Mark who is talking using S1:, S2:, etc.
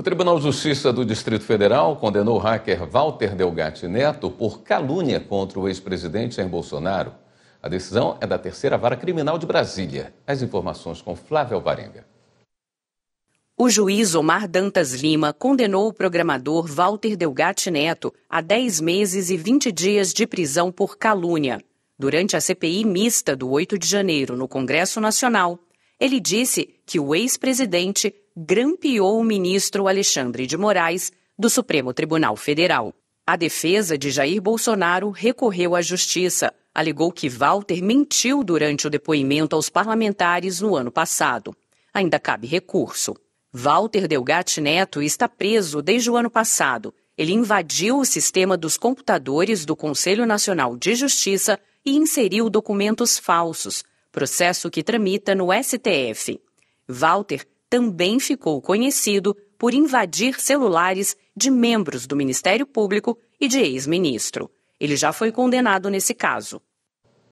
S1: O Tribunal de Justiça do Distrito Federal condenou o hacker Walter Delgatti Neto por calúnia contra o ex-presidente Jair Bolsonaro. A decisão é da Terceira Vara Criminal de Brasília. As informações com Flávia Alvarenga.
S2: O juiz Omar Dantas Lima condenou o programador Walter Delgatti Neto a 10 meses e 20 dias de prisão por calúnia. Durante a CPI mista do 8 de janeiro no Congresso Nacional, ele disse que o ex-presidente grampeou o ministro Alexandre de Moraes do Supremo Tribunal Federal. A defesa de Jair Bolsonaro recorreu à justiça, alegou que Walter mentiu durante o depoimento aos parlamentares no ano passado. Ainda cabe recurso. Walter Delgatti Neto está preso desde o ano passado. Ele invadiu o sistema dos computadores do Conselho Nacional de Justiça e inseriu documentos falsos, processo que tramita no STF. Walter também ficou conhecido por invadir celulares de membros do Ministério Público e de ex-ministro. Ele já foi condenado nesse caso.